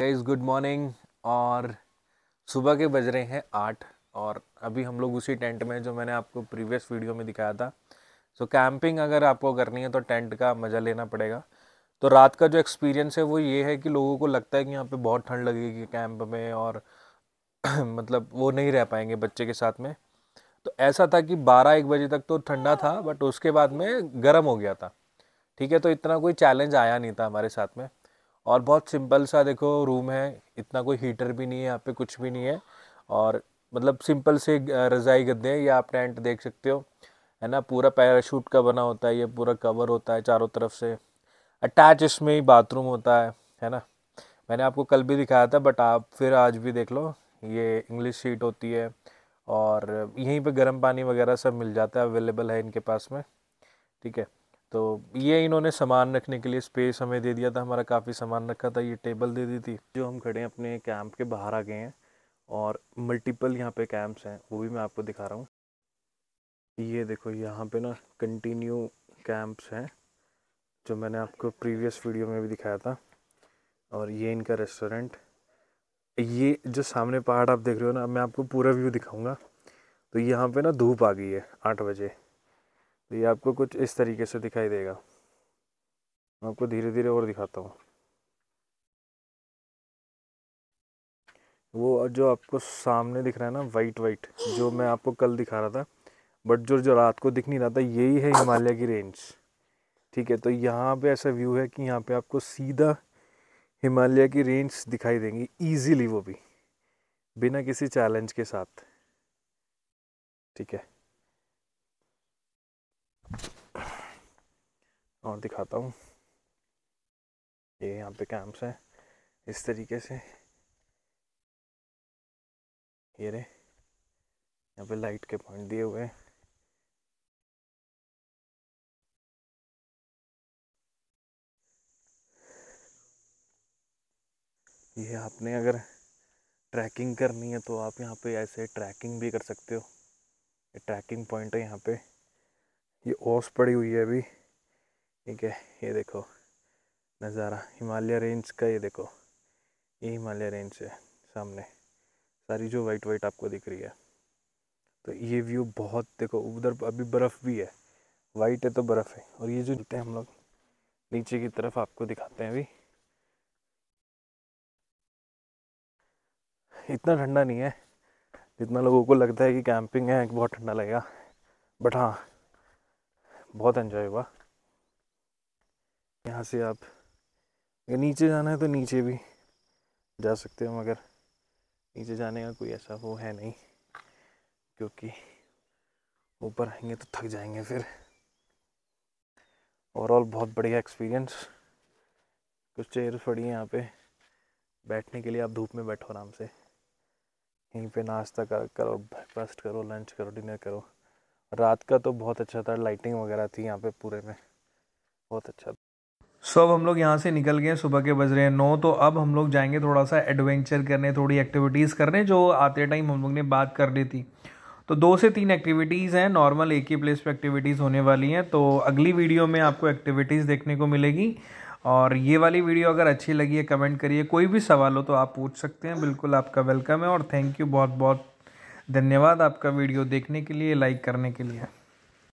guys good morning और सुबह के बज रहे हैं आठ और अभी हम लोग उसी टेंट में जो मैंने आपको प्रीवियस वीडियो में दिखाया था सो so, कैंपिंग अगर आपको करनी है तो टेंट का मज़ा लेना पड़ेगा तो रात का जो एक्सपीरियंस है वो ये है कि लोगों को लगता है कि यहाँ पे बहुत ठंड लगेगी कैंप में और मतलब वो नहीं रह पाएंगे बच्चे के साथ में तो ऐसा था कि बारह एक बजे तक तो ठंडा था बट उसके बाद में गर्म हो गया था ठीक है तो इतना कोई चैलेंज आया नहीं था हमारे साथ में और बहुत सिंपल सा देखो रूम है इतना कोई हीटर भी नहीं है यहाँ पे कुछ भी नहीं है और मतलब सिंपल से रज़ाई गद्दे हैं ये आप टेंट देख सकते हो है ना पूरा पैराशूट का बना होता है ये पूरा कवर होता है चारों तरफ से अटैच इसमें ही बाथरूम होता है है ना मैंने आपको कल भी दिखाया था बट आप फिर आज भी देख लो ये इंग्लिश सीट होती है और यहीं पे गर्म पानी वगैरह सब मिल जाता है अवेलेबल है इनके पास में ठीक है तो ये इन्होंने सामान रखने के लिए स्पेस हमें दे दिया था हमारा काफ़ी सामान रखा था ये टेबल दे दी थी जो हम खड़े हैं अपने कैंप के बाहर आ गए हैं और मल्टीपल यहाँ पे कैंप्स हैं वो भी मैं आपको दिखा रहा हूँ ये देखो यहाँ पे ना कंटिन्यू कैंप्स हैं जो मैंने आपको प्रीवियस वीडियो में भी दिखाया था और ये इनका रेस्टोरेंट ये जो सामने पहाड़ आप देख रहे हो ना मैं आपको पूरा व्यू दिखाऊँगा तो यहाँ पर ना धूप आ गई है आठ बजे तो ये आपको कुछ इस तरीके से दिखाई देगा आपको धीरे धीरे और दिखाता हूँ वो जो आपको सामने दिख रहा है ना वाइट वाइट जो मैं आपको कल दिखा रहा था बट जो जो रात को दिख नहीं रहा था यही है हिमालय की रेंज ठीक है तो यहाँ पे ऐसा व्यू है कि यहाँ पे आपको सीधा हिमालय की रेंज दिखाई देंगी इजीली वो भी बिना किसी चैलेंज के साथ ठीक है और दिखाता हूँ ये यहाँ पे कैंप्स हैं इस तरीके से ये रहे यहाँ पे लाइट के पॉइंट दिए हुए हैं ये आपने अगर ट्रैकिंग करनी है तो आप यहाँ पे ऐसे ट्रैकिंग भी कर सकते हो ये ट्रैकिंग पॉइंट है यहाँ पे ये ओस पड़ी हुई है अभी ठीक है ये देखो नज़ारा हिमालय रेंज का ये देखो ये हिमालय रेंज है सामने सारी जो वाइट वाइट आपको दिख रही है तो ये व्यू बहुत देखो उधर अभी बर्फ़ भी है वाइट है तो बर्फ़ है और ये जो जुटे हम लोग नीचे की तरफ आपको दिखाते हैं अभी इतना ठंडा नहीं है जितना लोगों को लगता है कि कैंपिंग है बहुत ठंडा लगेगा बट हाँ बहुत इन्जॉय हुआ यहाँ से आप अगर नीचे जाना है तो नीचे भी जा सकते हो मगर नीचे जाने का कोई ऐसा वो है नहीं क्योंकि ऊपर आएंगे तो थक जाएंगे फिर ओवरऑल बहुत बढ़िया एक्सपीरियंस कुछ चेयर पड़ी हैं यहाँ पे बैठने के लिए आप धूप में बैठो आराम से यहीं पे नाश्ता कर, करो ब्रेकफास्ट करो लंच करो डिनर करो रात का तो बहुत अच्छा था लाइटिंग वगैरह थी यहाँ पे पूरे में बहुत अच्छा था सो अब हम लोग यहाँ से निकल गए सुबह के बज रहे हैं नौ तो अब हम लोग जाएंगे थोड़ा सा एडवेंचर करने थोड़ी एक्टिविटीज़ करने जो आते टाइम हम लोग ने बात कर ली थी तो दो से तीन एक्टिविटीज़ हैं नॉर्मल एक ही प्लेस पे एक्टिविटीज़ होने वाली हैं तो अगली वीडियो में आपको एक्टिविटीज़ देखने को मिलेगी और ये वाली वीडियो अगर अच्छी लगी है कमेंट करिए कोई भी सवाल हो तो आप पूछ सकते हैं बिल्कुल आपका वेलकम है और थैंक यू बहुत बहुत धन्यवाद आपका वीडियो देखने के लिए लाइक करने के लिए